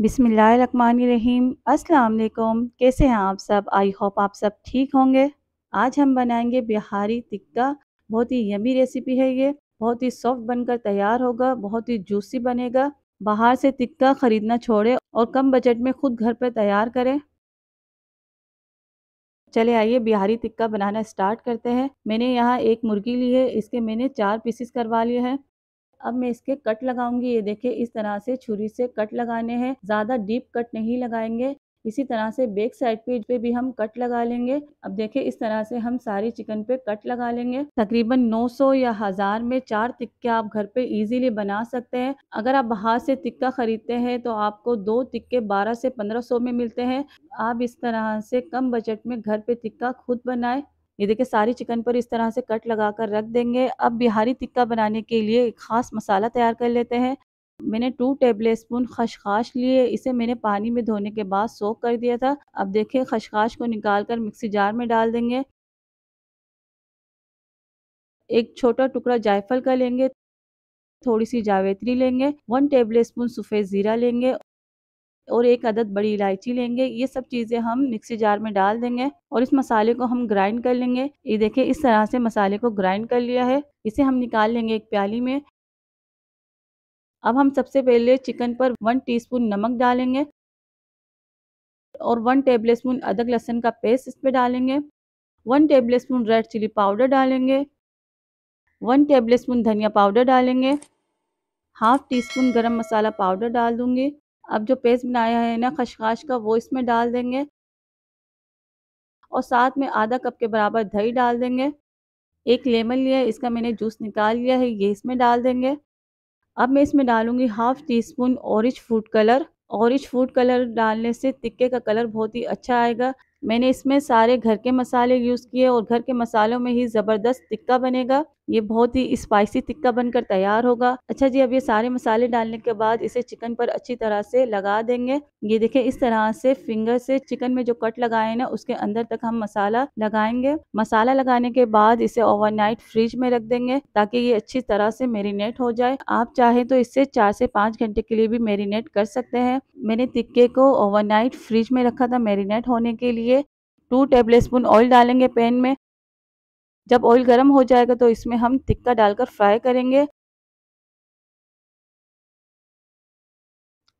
बिसमीम अलकुम कैसे हैं आप सब आई होप आप सब ठीक होंगे आज हम बनाएंगे बिहारी टिक्का बहुत ही यमी रेसिपी है ये बहुत ही सॉफ्ट बनकर तैयार होगा बहुत ही जूसी बनेगा बाहर से टिक्का ख़रीदना छोड़े और कम बजट में खुद घर पर तैयार करें चले आइए बिहारी टिक्का बनाना स्टार्ट करते हैं मैंने यहाँ एक मुर्गी ली है इसके मैंने चार पीसेस करवा लिए हैं अब मैं इसके कट लगाऊंगी ये देखिए इस तरह से छुरी से कट लगाने हैं ज़्यादा डीप कट नहीं लगाएंगे इसी तरह से बैक साइड पे पे भी हम कट लगा लेंगे अब देखिए इस तरह से हम सारी चिकन पे कट लगा लेंगे तकरीबन 900 या हज़ार में चार टिक्के आप घर पे इजीली बना सकते हैं अगर आप बाहर से टिक्का खरीदते हैं तो आपको दो टिक्के 12 से 1500 में मिलते हैं आप इस तरह से कम बजट में घर पे टिक्का खुद बनाए ಇದಕ್ಕೆ ساری ಚಿಕನ್ ಪರ್ ਇਸ ತರಹ سے ಕಟ್ ಲಗಾಕರ್ ರಖ್ ದೆಂಗೇ ಅಬ್ ಬಿಹಾರಿ ಟಿಕಾ ಬನಾನೆ ಕೆ ಲಿಯೇ ಖಾಸ್ ಮಸಾಲಾ ತಯಾರ್ ಕರ್ ಲೇತೆ ಹೈ ಮೇನೆ 2 ಟೇಬಲ್ ಸ್ಪೂನ್ ಖಷ್ಖಾಷ್ ಲಿಯೇ ಇಸೆ ಮೇನೆ ಪಾನಿ ಮೇ ಧೋನೆ ಕೆ ಬಾದ್ ಸೋಕ್ ಕರ್ ದಿಯಾ ಥಾ ಅಬ್ ದೇಖೇ ಖಷ್ಖಾಷ್ ಕೋ ನಿಕಾಲ್ ಕರ್ ಮಿಕ್ಸಿ ಜಾರ್ ಮೇ ಡಾಲ್ ದೆಂಗೇ ಏಕ್ ಛೋಟಾ ಟುಕ್ರಾ ಜೈಫಲ್ ಕಾ ಲೇಂಗೇ ಥೋಡಿ ಸಿ ಜಾವೇত্রী ಲೇಂಗೇ 1 ಟೇಬಲ್ ಸ್ಪೂನ್ ಸುಫೇ ಜೀರಾ ಲೇಂಗೇ और एक अदद बड़ी इलायची लेंगे ये सब चीज़ें हम मिक्सी जार में डाल देंगे और इस मसाले को हम ग्राइंड कर लेंगे ये देखिए इस तरह से मसाले को ग्राइंड कर लिया है इसे हम निकाल लेंगे एक प्याली में अब हम सबसे पहले चिकन पर वन टीस्पून नमक डालेंगे और वन टेबल स्पून अदरक लहसुन का पेस्ट इस पर डालेंगे one tablespoon red chilli powder डालेंगे वन टेबल स्पून धनिया पाउडर डालेंगे हाफ टी स्पून गर्म मसाला पाउडर डाल दूंगी अब जो पेस्ट बनाया है ना खशखाश का वो इसमें डाल देंगे और साथ में आधा कप के बराबर दही डाल देंगे एक लेमन लिया है इसका मैंने जूस निकाल लिया है ये इसमें डाल देंगे अब मैं इसमें डालूंगी half teaspoon orange food colour orange food colour डालने से टिक्के का कलर बहुत ही अच्छा आएगा मैंने इसमें सारे घर के मसाले यूज़ किए और घर के मसालों में ही ज़बरदस्त टिक्का बनेगा ये बहुत ही स्पाइसी टिक्का बनकर तैयार होगा अच्छा जी अब ये सारे मसाले डालने के बाद इसे चिकन पर अच्छी तरह से लगा देंगे ये देखिए इस तरह से फिंगर से चिकन में जो कट लगाए ना उसके अंदर तक हम मसाला लगाएंगे मसाला लगाने के बाद इसे ओवरनाइट फ्रिज में रख देंगे ताकि ये अच्छी तरह से मेरीनेट हो जाए आप चाहे तो इसे चार से पाँच घंटे के लिए भी मेरीनेट कर सकते हैं मैंने टिक्के को ओवरनाइट फ्रिज में रखा था मेरीनेट होने के लिए टू टेबल स्पून ऑयल डालेंगे पैन में जब ऑयल गर्म हो जाएगा तो इसमें हम टिक्का डालकर फ्राई करेंगे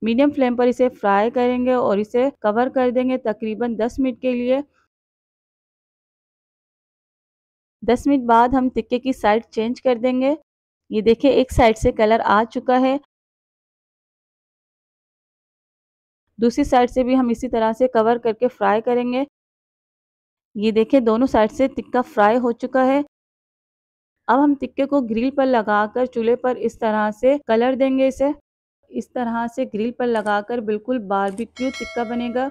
मीडियम फ्लेम पर इसे फ्राई करेंगे और इसे कवर कर देंगे तकरीबन 10 मिनट के लिए 10 मिनट बाद हम टिक्के की साइड चेंज कर देंगे ये देखिए एक साइड से कलर आ चुका है दूसरी साइड से भी हम इसी तरह से कवर करके फ्राई करेंगे ये देखें दोनों साइड से टिक्का फ्राई हो चुका है अब हम टिक्के को ग्रिल पर लगाकर चूल्हे पर इस तरह से कलर देंगे इसे इस तरह से ग्रिल पर लगाकर बिल्कुल बारबेक्यू टिक्का बनेगा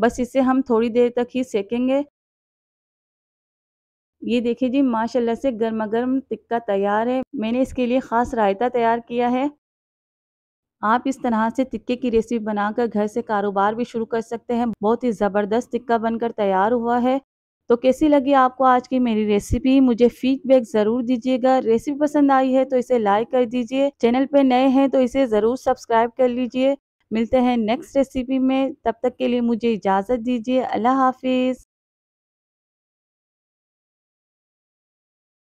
बस इसे हम थोड़ी देर तक ही सेकेंगे ये देखिए जी माशाल्लाह से गर्मा गर्म टिक्का तैयार है मैंने इसके लिए ख़ास रायता तैयार किया है आप इस तरह से टिक्के की रेसिपी बनाकर घर से कारोबार भी शुरू कर सकते हैं बहुत ही ज़बरदस्त टिक्का बनकर तैयार हुआ है तो कैसी लगी आपको आज की मेरी रेसिपी मुझे फीडबैक ज़रूर दीजिएगा रेसिपी पसंद आई है तो इसे लाइक कर दीजिए चैनल पर नए हैं तो इसे ज़रूर सब्सक्राइब कर लीजिए मिलते हैं नेक्स्ट रेसिपी में तब तक के लिए मुझे इजाज़त दीजिए अल्लाह हाफिज़